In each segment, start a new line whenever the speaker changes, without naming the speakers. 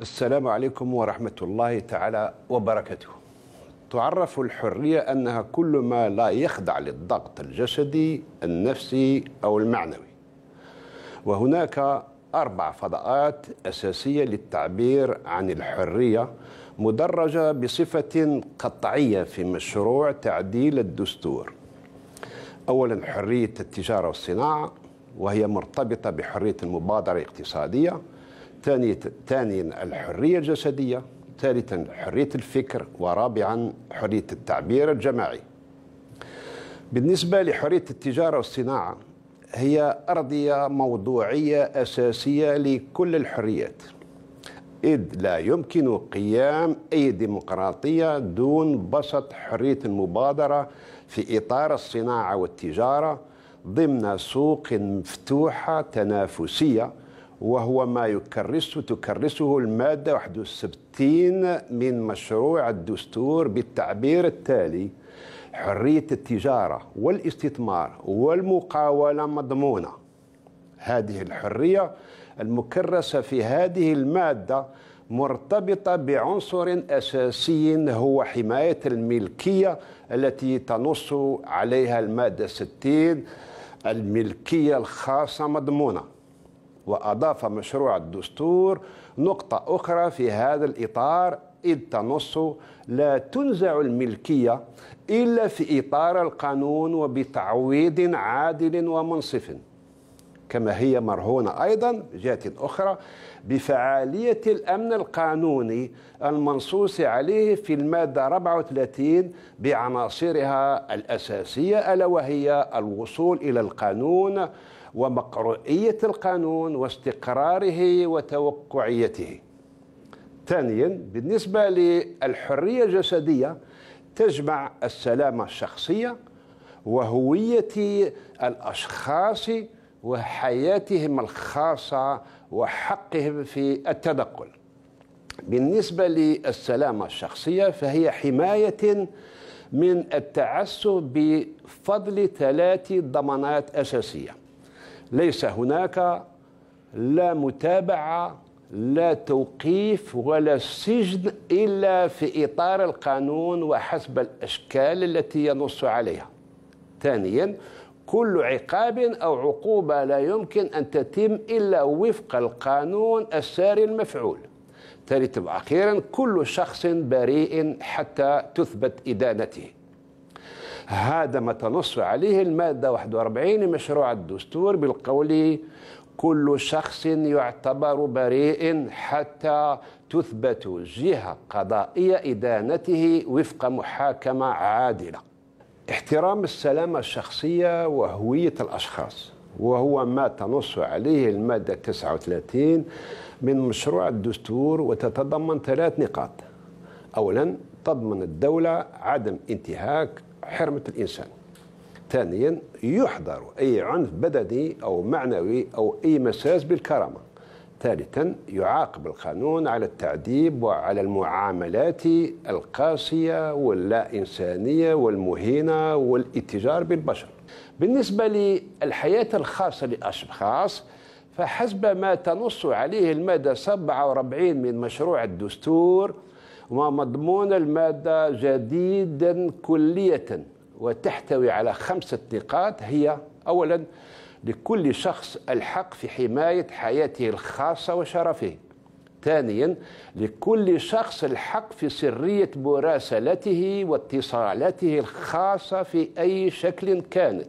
السلام عليكم ورحمة الله تعالى وبركاته تعرف الحرية أنها كل ما لا يخضع للضغط الجسدي النفسي أو المعنوي وهناك أربع فضاءات أساسية للتعبير عن الحرية مدرجة بصفة قطعية في مشروع تعديل الدستور أولا حرية التجارة والصناعة وهي مرتبطة بحرية المبادرة الاقتصادية ثانيا ثانيا الحريه الجسديه ثالثا حريه الفكر ورابعا حريه التعبير الجماعي بالنسبه لحريه التجاره والصناعه هي ارضيه موضوعيه اساسيه لكل الحريات إذ لا يمكن قيام أي ديمقراطية دون بسط حرية المبادرة في إطار الصناعة والتجارة ضمن سوق مفتوحة تنافسية وهو ما يكرسه تكرسه المادة 61 من مشروع الدستور بالتعبير التالي حرية التجارة والاستثمار والمقاولة مضمونة هذه الحرية المكرسة في هذه المادة مرتبطة بعنصر أساسي هو حماية الملكية التي تنص عليها المادة 60 الملكية الخاصة مضمونة وأضاف مشروع الدستور نقطة أخرى في هذا الإطار إذ تنص لا تنزع الملكية إلا في إطار القانون وبتعويض عادل ومنصف كما هي مرهونة أيضا جهة أخرى بفعالية الأمن القانوني المنصوص عليه في المادة 34 بعناصرها الأساسية ألا وهي الوصول إلى القانون ومقروئية القانون واستقراره وتوقعيته ثانيا بالنسبة للحرية الجسدية تجمع السلامة الشخصية وهوية الأشخاص وحياتهم الخاصة وحقهم في التنقل بالنسبة للسلامة الشخصية فهي حماية من التعسف بفضل ثلاث ضمانات أساسية ليس هناك لا متابعة لا توقيف ولا سجن إلا في إطار القانون وحسب الأشكال التي ينص عليها ثانيا كل عقاب أو عقوبة لا يمكن أن تتم إلا وفق القانون الساري المفعول ثالثا وأخيرا كل شخص بريء حتى تثبت إدانته هذا ما تنص عليه المادة 41 مشروع الدستور بالقول كل شخص يعتبر بريء حتى تثبت جهة قضائية إدانته وفق محاكمة عادلة احترام السلامة الشخصية وهوية الأشخاص وهو ما تنص عليه المادة 39 من مشروع الدستور وتتضمن ثلاث نقاط أولا تضمن الدولة عدم انتهاك حرمة الإنسان ثانيا يحظر أي عنف بدني أو معنوي أو أي مساس بالكرامة ثالثا يعاقب القانون على التعذيب وعلى المعاملات القاسية واللا إنسانية والمهينة والاتجار بالبشر بالنسبة للحياة الخاصة لأشخاص فحسب ما تنص عليه المادة 47 من مشروع الدستور ومضمون المادة جديدا كلية وتحتوي على خمسة نقاط هي أولا لكل شخص الحق في حماية حياته الخاصة وشرفه ثانيا لكل شخص الحق في سرية مراسلته واتصالاته الخاصة في أي شكل كانت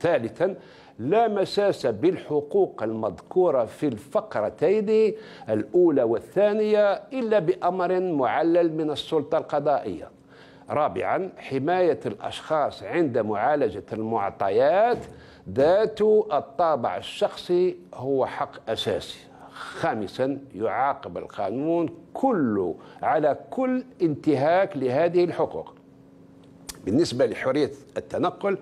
ثالثا لا مساس بالحقوق المذكورة في الفقرتين الأولى والثانية إلا بأمر معلل من السلطة القضائية رابعا حماية الأشخاص عند معالجة المعطيات ذات الطابع الشخصي هو حق أساسي خامسا يعاقب القانون كل على كل انتهاك لهذه الحقوق بالنسبة لحرية التنقل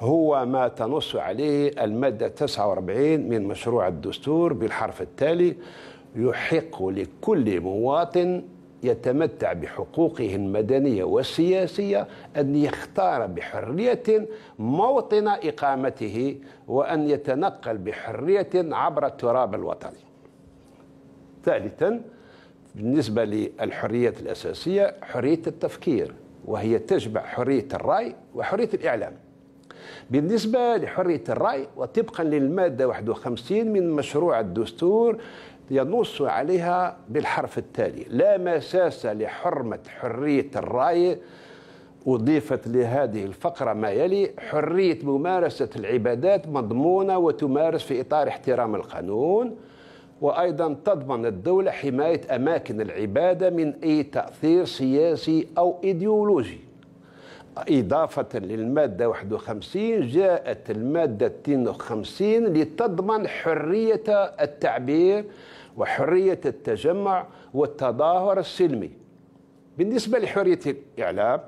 هو ما تنص عليه المادة 49 من مشروع الدستور بالحرف التالي يحق لكل مواطن يتمتع بحقوقه المدنيه والسياسيه ان يختار بحريه موطن اقامته وان يتنقل بحريه عبر التراب الوطني. ثالثا بالنسبه للحريات الاساسيه حريه التفكير وهي تجمع حريه الراي وحريه الاعلام. بالنسبة لحرية الرأي وطبقا للمادة 51 من مشروع الدستور ينص عليها بالحرف التالي لا مساس لحرمة حرية الرأي أضيفت لهذه الفقرة ما يلي حرية ممارسة العبادات مضمونة وتمارس في إطار احترام القانون وأيضا تضمن الدولة حماية أماكن العبادة من أي تأثير سياسي أو إيديولوجي إضافة للمادة 51 جاءت المادة 52 لتضمن حرية التعبير وحرية التجمع والتظاهر السلمي بالنسبة لحرية الإعلام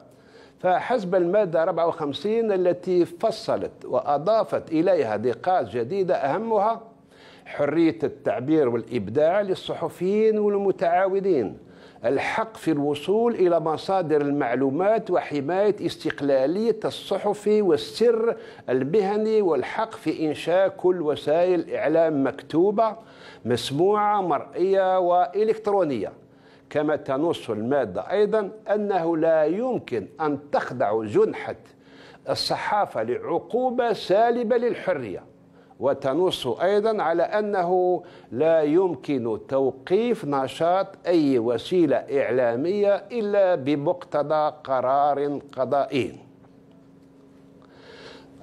فحسب المادة 54 التي فصلت وأضافت إليها نقاط جديدة أهمها حرية التعبير والإبداع للصحفيين والمتعاودين الحق في الوصول إلى مصادر المعلومات وحماية استقلالية الصحفي والسر المهني والحق في إنشاء كل وسائل إعلام مكتوبة مسموعة مرئية وإلكترونية كما تنص المادة أيضا أنه لا يمكن أن تخضع جنحة الصحافة لعقوبة سالبة للحرية وتنص أيضا على أنه لا يمكن توقيف نشاط أي وسيلة إعلامية إلا بمقتضى قرار قضائي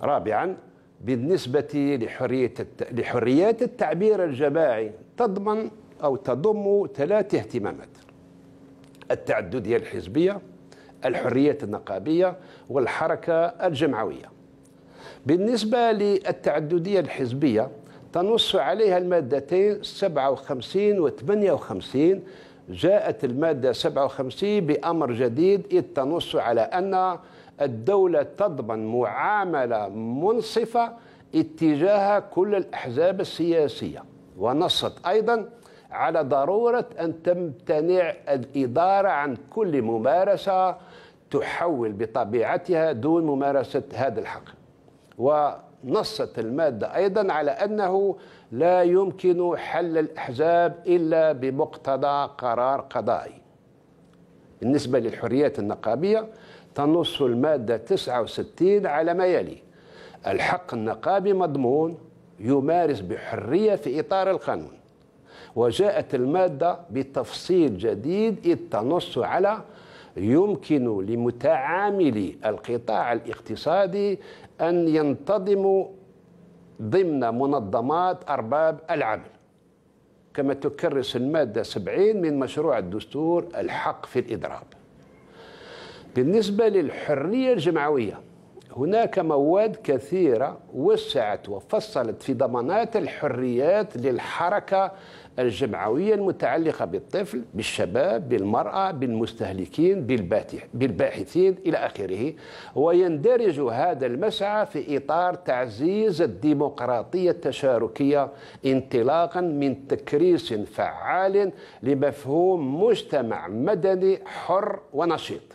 رابعا بالنسبة لحرية لحريات التعبير الجماعي تضمن أو تضم ثلاث اهتمامات التعددية الحزبية الحرية النقابية والحركة الجمعوية بالنسبة للتعددية الحزبية تنص عليها المادتين 57 و 58 جاءت المادة 57 بأمر جديد إذ تنص على أن الدولة تضمن معاملة منصفة اتجاه كل الأحزاب السياسية ونصت أيضا على ضرورة أن تمتنع الإدارة عن كل ممارسة تحول بطبيعتها دون ممارسة هذا الحق ونصت المادة أيضا على أنه لا يمكن حل الأحزاب إلا بمقتضى قرار قضائي بالنسبة للحريات النقابية تنص المادة 69 على ما يلي الحق النقابي مضمون يمارس بحرية في إطار القانون وجاءت المادة بتفصيل جديد إذ تنص على يمكن لمتعاملي القطاع الاقتصادي أن ينتظموا ضمن منظمات أرباب العمل كما تكرس المادة 70 من مشروع الدستور الحق في الإضراب بالنسبة للحرية الجمعوية هناك مواد كثيرة وسعت وفصلت في ضمانات الحريات للحركة الجمعوية المتعلقة بالطفل بالشباب بالمرأة بالمستهلكين بالباحثين إلى آخره ويندرج هذا المسعى في إطار تعزيز الديمقراطية التشاركية انطلاقا من تكريس فعال لمفهوم مجتمع مدني حر ونشيط